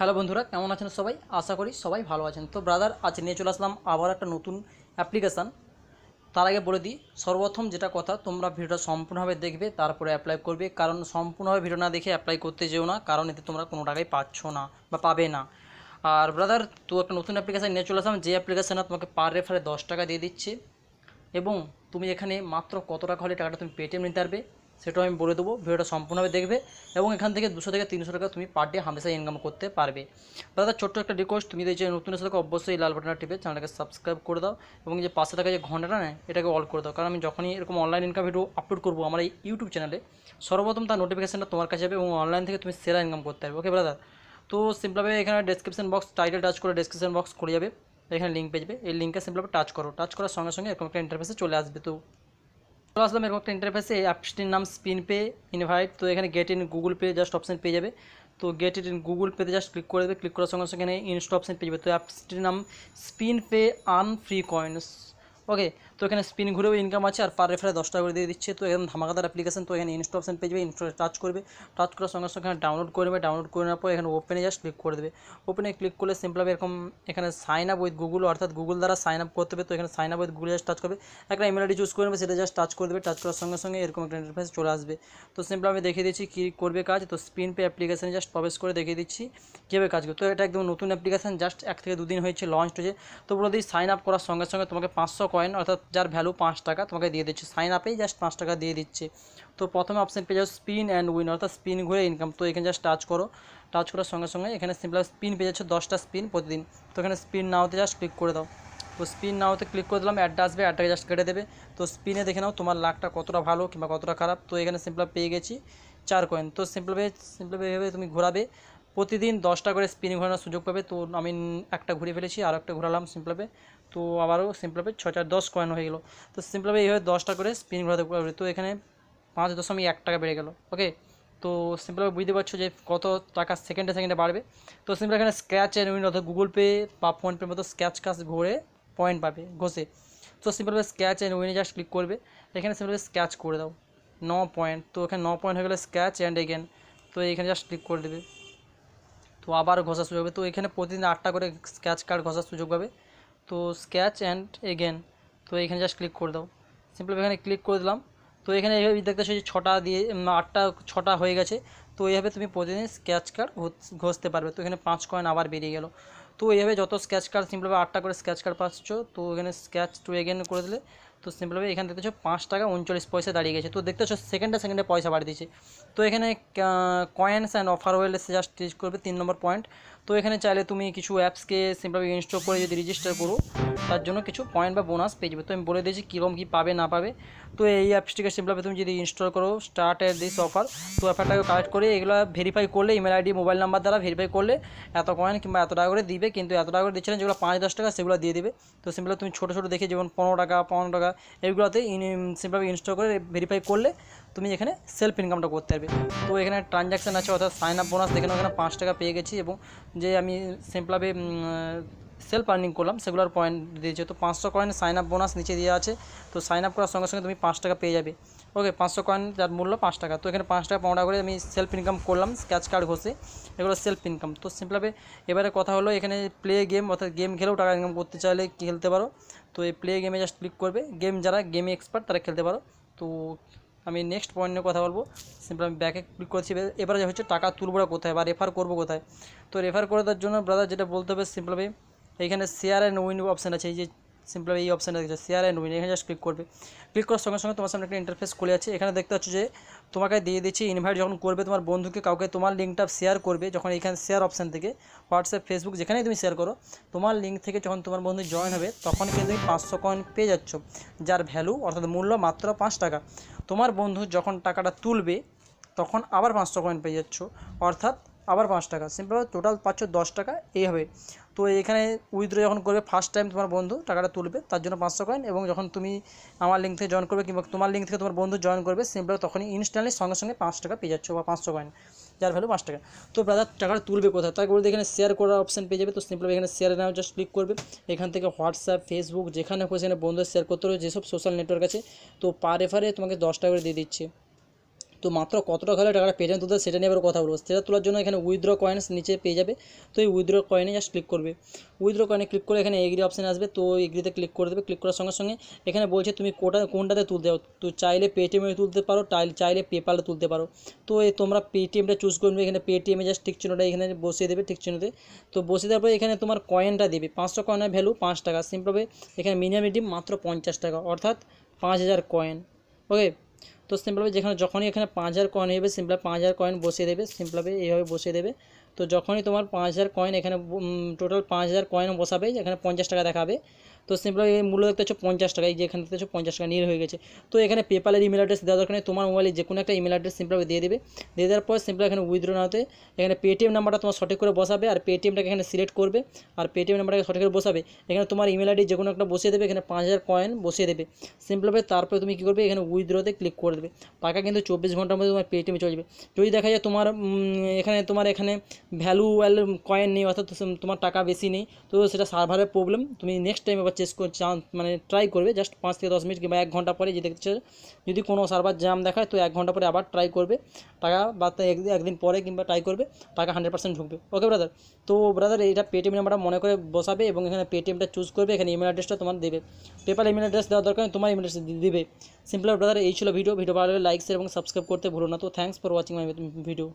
hello বন্ধুরা কেমন আছেন সবাই আশা করি সবাই ভালো আছেন তো ব্রাদার আজ নিয়ে চলে আসলাম আবার একটা নতুন অ্যাপ্লিকেশান তার আগে বলে দিই সর্বপ্রথম যেটা কথা তোমরা ভিডিওটা সম্পূর্ণভাবে দেখবে তারপরে অ্যাপ্লাই করবে কারণ সম্পূর্ণভাবে ভিডিও না দেখে অ্যাপ্লাই করতে যেও না কারণ এতে তোমরা কোনো টাকাই পাচ্ছ না বা পাবে না আর ব্রাদার তো একটা নতুন অ্যাপ্লিকেশান নিয়ে চলে আসলাম যে অ্যাপ্লিকেশানে তোমাকে পার রেফারে দশ টাকা দিয়ে দিচ্ছে এবং তুমি এখানে মাত্র কত টাকা হলে টাকাটা তুমি পেটিএম নিতে পারবে সেটাও আমি বলে দেবো ভিডিওটা সম্পূর্ণভাবে দেখবে এবং এখান থেকে দুশো থেকে তিনশো টাকা তুমি পার ডে হামেশাই ইনকাম করতে পারবে দাদা ছোট্ট একটা রিকোয়েস্ট তুমি যে নতুন এসে অবশ্যই লাল বাটনটা টিপে চ্যানেলটাকে সাবস্ক্রাইব করে দাও এবং যে পাশে থাকা যে ঘন্টাটা নেয় এটাকে অল করে দাও কারণ আমি যখনই এরকম অনলাইন ইনকাম ভিডিও আপলোড করবো আমার এই ইউটিউব চ্যানেলে সর্বপ্রথম তার নোটিফিকেশানটা তোমার কাছে যাবে এবং অনলাইন থেকে তুমি সেরা ইনকাম করতে পারবে ওকে দাদা তো সিম্পলভাবে এখানে ডেসক্রিপশন বক্স টাইটেল টাচ করে ডেসক্রিপশন বক্স খুলে যাবে এখানে লিঙ্ক পেয়ে যাবে এই লিঙ্কে সিম্পলভাবে টাচ করো টাচ করার সঙ্গে সঙ্গে এরকম একটা ইন্টারফেসে চলে আসবে তো চলে আসলাম এরকম একটা ইন্টারফেসে এই অ্যাপসটির নাম স্পিন পে ইনভাইট তো এখানে get in Google pay just option পেয়ে যাবে তো গেট ইট ইন গুগল পেতে জাস্ট ক্লিক করে দেবে ক্লিক করার সঙ্গে সঙ্গে এখানে ইনস্ট অপশান পেয়ে যাবে তো অ্যাপসটির নাম spin pay free coins okay তো এখানে স্পিন ঘুরেও ইনকাম আছে আর পার রেফারে দশ টাকা করে দিয়ে দিচ্ছে তো এখন ধামাকাদার অ্যাপ্লিকেশন তো এখানে ইনস্টল অপশন পেয়ে যাবে ইনস্টল টাচ করবে টাচ করার সঙ্গে সঙ্গে ডাউনলোড করবে ডাউনলোড করে নেওয়ার পর এখানে ওপেনে জাস্ট ক্লিক করে দেবে ওপেনে ক্লিক করলে সিম্পলভাবে এরকম এখানে সাইন আপ উইথ গুগল অর্থাৎ গুগল দ্বারা সাইন আপ করতে হবে তো এখানে sign up with Google just touch করবে একটা ইমেল আইডি চুজ করে নেবে সেটা জাস্ট টাচ করে দেবে টাচ করার সঙ্গে সঙ্গে এরকম একটা ইন্টারফেস চলে আসবে তো সিম্পল আমি দেখিয়ে দিচ্ছি কী করবে কাজ তো স্পিন পে অ্যাপ্লিকেশানে জাস্ট প্রবেশ করে দেখিয়ে দিচ্ছি কীভাবে কাজ করবে তো এটা একদম নতুন অ্যাপ্লিকেশান জাস্ট এক থেকে দুদিন হয়েছে লঞ্চ হয়েছে তো বলে দিই সাইন আপ করার সঙ্গে সঙ্গে তোমাকে পাঁচশো কয়েন অর্থাৎ যার ভ্যালু পাঁচ টাকা তোমাকে দিয়ে দিচ্ছে সাইন আপেই জাস্ট পাঁচ টাকা দিয়ে দিচ্ছে তো প্রথমে অপশান পেয়ে যাও স্পিন অ্যান্ড উইন অর্থাৎ স্পিন ঘুরে ইনকাম তো এখানে জাস্ট টাচ করো টাচ করার সঙ্গে সঙ্গে এখানে সিম্পল স্পিন পেয়ে যাচ্ছে দশটা স্পিন প্রতিদিন তো এখানে স্পিন না হতে জাস্ট ক্লিক করে দাও তো স্পিন না হতে ক্লিক করে দিলাম অ্যাডটা আসবে অ্যাডটাকে জাস্ট কেটে দেবে তো স্পিনে দেখে নাও তোমার লাকটা কতটা ভালো কিংবা কতটা খারাপ তো এখানে সিম্পল পেয়ে গেছি চার কয়েন তো সিম্পল পেয়ে সিম্পল এইভাবে তুমি ঘোরাবে প্রতিদিন দশটা করে স্পিন ঘোরানোর সুযোগ পাবে তো আমি একটা ঘুরে ফেলেছি আর একটা ঘোরালাম সিম্পলভাবে তো আবারও সিম্পলভাবে ছ চার দশ কয়েন হয়ে গেলো তো সিম্পলভাবে এইভাবে দশটা করে স্পিন ঘোরাতে পারবে তো এখানে পাঁচ দশমিক এক টাকা বেড়ে গেল ওকে তো সিম্পলভাবে বুঝতে পারছো যে কত টাকা সেকেন্ডে সেকেন্ডে বাড়বে তো সিম্পল এখানে স্ক্র্যাচ এর অর্থাৎ গুগল পে বা ফোনপের মতো স্ক্র্যাচ কাজ ঘুরে পয়েন্ট পাবে ঘষে তো সিম্পলভাবে স্ক্র্যাচ অ্যান্ড উইনে জাস্ট ক্লিক করবে এখানে সিম্পলভাবে স্ক্র্যাচ করে দাও ন পয়েন্ট তো এখানে ন পয়েন্ট হয়ে গেলে স্ক্র্যাচ অ্যান্ড এগেন তো এখানে জাস্ট ক্লিক করে দেবে তো আবার ঘষার সুযোগ হবে তো এখানে প্রতিদিন আটটা করে স্ক্যাচ কার্ড ঘষার সুযোগ পাবে তো স্ক্যাচ অ্যান্ড এগেন তো এখানে জাস্ট ক্লিক করে দাও সিম্পল এখানে ক্লিক করে দিলাম তো এখানে এইভাবে দেখতে যে ছটা দিয়ে আটটা ছটা হয়ে গেছে তো এইভাবে তুমি প্রতিদিন স্ক্যাচ কার্ড ঘষতে পারবে তো এখানে পাঁচ কয়েন আবার বেরিয়ে গেল তো এইভাবে যত স্ক্যাচ কার্ড সিম্পলভাবে আটটা করে স্ক্যাচ কার্ড পাচ্ছ তো এখানে স্ক্যাচ টু এগেন করে দিলে তো সিম্পলভাবে এখানে দেখতেছো পাঁচ টাকা উনচল্লিশ পয়সা দাঁড়িয়ে গেছে তো দেখতে পাচ্ছ সেকেন্ডে সেকেন্ডে পয়সা বাড়িয়ে দিচ্ছে তো এখানে কয়েন্স অ্যান্ড অফার এসে জাস্ট টিচ করবে তিন নম্বর পয়েন্ট তো এখানে চাইলে তুমি কিছু অ্যাপসকে সিম্পলভাবে ইনস্টল করে যদি রেজিস্টার করো তার জন্য কিছু পয়েন্ট বা বোনাস পেয়ে যাবে তো আমি বলে দিয়েছি কীরকম কী পাবে না পাবে তো এই অ্যাপসটিকে সিম্পলভাবে তুমি যদি ইনস্টল করো এর দিস অফার তো অফারটাকে কালেক্ট করে এগুলো ভেরিফাই করলে ইমেল আইডি মোবাইল নাম্বার দ্বারা ভেরিফাই করলে এত কয়েন কিংবা এত টাকা করে দিবে কিন্তু এত টাকা করে দিচ্ছে না যেগুলো পাঁচ দশ টাকা সেগুলো দিয়ে দিবে তো সিম্পল তুমি ছোটো ছোটো দেখে যেমন পনেরো টাকা পনেরো টাকা এইগুলোতে সিম্পলভাবে ইনস্টল করে ভেরিফাই করলে তুমি এখানে সেলফ ইনকামটা করতে পারবে তো এখানে ট্রানজ্যাকশান আছে অর্থাৎ সাইন আপ বোনাস এখানে ওখানে পাঁচ টাকা পেয়ে গেছি এবং যে আমি সিম্পলাবে সেলফ আর্নিং করলাম সেগুলোর পয়েন্ট দিয়েছে তো পাঁচশো কয়েন সাইন আপ বোনাস নিচে দেওয়া আছে তো সাইন আপ করার সঙ্গে সঙ্গে তুমি পাঁচ টাকা পেয়ে যাবে ওকে পাঁচশো কয়েন যার মূল্য পাঁচ টাকা তো এখানে পাঁচ টাকা পনেরো করে আমি সেলফ ইনকাম করলাম স্ক্যাচ কার্ড ঘষে এগুলো সেলফ ইনকাম তো সিম্পলভাবে এবারে কথা হলো এখানে প্লে গেম অর্থাৎ গেম খেলেও টাকা ইনকাম করতে চাইলে খেলতে পারো তো এই প্লে গেমে জাস্ট ক্লিক করবে গেম যারা গেমে এক্সপার্ট তারা খেলতে পারো তো আমি নেক্সট পয়েন্ট নিয়ে কথা বলবো সিম্পল আমি ব্যাকে ক্লিক করছি এবারে হচ্ছে টাকা তুলবো কোথায় বা রেফার করবো কোথায় তো রেফার করে দেওয়ার জন্য ব্রাদার যেটা বলতে হবে সিম্পলভাবে এইখানে শেয়ার অ্যান্ড উইন অপশান আছে এই যে সিম্পলভাবে এই অপশানটা দেখছে শেয়ার অ্যান্ড উইন এখানে জাস্ট ক্লিক করবে ক্লিক করার সঙ্গে সঙ্গে তোমার সামনে একটা ইন্টারফেস খুলে আছে এখানে দেখতে পাচ্ছ যে তোমাকে দিয়ে দিচ্ছি ইনভাইট যখন করবে তোমার বন্ধুকে কাউকে তোমার লিঙ্কটা শেয়ার করবে যখন এখানে শেয়ার অপশান থেকে হোয়াটসঅ্যাপ ফেসবুক যেখানেই তুমি শেয়ার করো তোমার লিঙ্ক থেকে যখন তোমার বন্ধু জয়েন হবে তখন কিন্তু তুমি পাঁচশো কয়েন পেয়ে যাচ্ছ যার ভ্যালু অর্থাৎ মূল্য মাত্র পাঁচ টাকা তোমার বন্ধু যখন টাকাটা তুলবে তখন আবার পাঁচশো কয়েন পেয়ে যাচ্ছ অর্থাৎ আবার পাঁচ টাকা সিম্পলভাবে টোটাল পাঁচশো দশ টাকা এইভাবে তো এখানে উইথড্র যখন করবে ফার্স্ট টাইম তোমার বন্ধু টাকাটা তুলবে তার জন্য পাঁচশো কয়েন এবং যখন তুমি আমার লিঙ্ক থেকে জয়েন করবে কিংবা তোমার লিঙ্ক থেকে তোমার বন্ধু জয়েন করবে সিম্পলভাবে তখনই ইনস্ট্যান্টলি সঙ্গে সঙ্গে পাঁচ টাকা পেয়ে যাচ্ছ বা পাঁচশো কয়েন যার ভ্যালু পাঁচ টাকা তো ব্রাদার টাকাটা তুলবে কোথায় তাই বলতে এখানে শেয়ার করার অপশান পেয়ে যাবে তো সিম্পল এখানে শেয়ার নাও জাস্ট ক্লিক করবে এখান থেকে হোয়াটসঅ্যাপ ফেসবুক যেখানে হোক সেখানে বন্ধুদের শেয়ার করতে হবে যেসব সোশ্যাল নেটওয়ার্ক আছে তো পার রেফারে তোমাকে দশ টাকা করে দিয়ে দিচ্ছে তো মাত্র কত টাকা হলে টাকাটা পেয়ে যাবেন সেটা নিয়ে আবার কথা বলবো সেটা তোলার জন্য এখানে উইথড্র কয়েন্স নিচে পেয়ে যাবে তো এই উইথড্র কয়েনে জাস্ট ক্লিক করবে উইথড্র কয়েনে ক্লিক করে এখানে এগ্রি অপশান আসবে তো এগ্রিতে ক্লিক করে দেবে ক্লিক করার সঙ্গে সঙ্গে এখানে বলছে তুমি কোটা কোনটাতে তুলতে পারো তো চাইলে পেটিএমে তুলতে পারো টাইল চাইলে পেপারে তুলতে পারো তো এই তোমরা পেটিএমটা চুজ করবে এখানে পেটিএমে জাস্ট ঠিক চিহ্নটা এখানে বসিয়ে দেবে ঠিক চিহ্নতে তো বসিয়ে দেওয়ার পরে এখানে তোমার কয়েনটা দেবে পাঁচশো কয়েনের ভ্যালু পাঁচ টাকা সিম্পলভাবে এখানে মিনিমাম মাত্র পঞ্চাশ টাকা অর্থাৎ পাঁচ হাজার কয়েন ওকে তো সিম্পলভাবে যেখানে যখনই এখানে পাঁচ হাজার কয়েন হয়ে সিম্পল পাঁচ হাজার কয়েন বসিয়ে দেবে সিম্পলভাবে এইভাবে বসিয়ে দেবে তো যখনই তোমার পাঁচ হাজার কয়েন এখানে টোটাল পাঁচ হাজার কয়েন বসাবে এখানে পঞ্চাশ টাকা দেখাবে তো সিম্পল এই মূল্য দেখতে হচ্ছে পঞ্চাশ টাকা এই যে এখানে দেখতে হচ্ছে পঞ্চাশ টাকা নিয়ে হয়ে গেছে তো এখানে পেপালের ইমেল অ্যাড্রেস দেওয়া দরকার নেই তোমার মোবাইলে যে কোনো একটা ইমেল অ্যাড্রেস সিম্পল দিয়ে দেবে দিয়ে দেওয়ার পর সিম্পল এখানে উইথড্র না হতে এখানে পেটিএম নাম্বারটা তোমার সঠিক করে বসাবে আর পেটিএমটাকে এখানে সিলেক্ট করবে আর পেটিএম নাম্বারটাকে সঠিক করে বসাবে এখানে তোমার ইমেল আইডি যে কোনো একটা বসিয়ে দেবে এখানে পাঁচ হাজার কয়েন বসিয়ে দেবে সিম্পলভাবে তারপরে তুমি কী করবে এখানে উইথড্রতে ক্লিক করে দেবে পাকা কিন্তু চব্বিশ ঘন্টার মধ্যে তোমার পেটিএমে চলে যাবে যদি দেখা যায় তোমার এখানে তোমার এখানে ভ্যালু ওয়েল কয়েন নেই অর্থাৎ তোমার টাকা বেশি নেই তো সেটা সার্ভারের প্রবলেম তুমি নেক্সট টাইম আবার চেস করে চান্স মানে ট্রাই করবে জাস্ট পাঁচ থেকে দশ মিনিট কিংবা এক ঘন্টা পরে যে দেখছে যদি কোনো সার্ভার জ্যাম দেখায় তো এক ঘন্টা পরে আবার ট্রাই করবে টাকা বা একদিন পরে কিংবা ট্রাই করবে টাকা হান্ড্রেড পার্সেন্ট ঢুকবে ওকে ব্রাদার তো ব্রাদার এটা পেটিএম নাম্বারটা মনে করে বসাবে এবং এখানে পেটিএমটা চুজ করবে এখানে ইমেল অ্যাড্রেসটা তোমার দেবে পেপার ইমেল অ্যাড্রেস দেওয়ার দরকার তোমার ইমেল অ্যাড্রেস দেবে সিম্পল ব্রাদার এই ছিল ভিডিও ভিডিও ভালো লাইক শেয়ার এবং সাবস্ক্রাইব করতে ভুলো না তো thanks for watching my video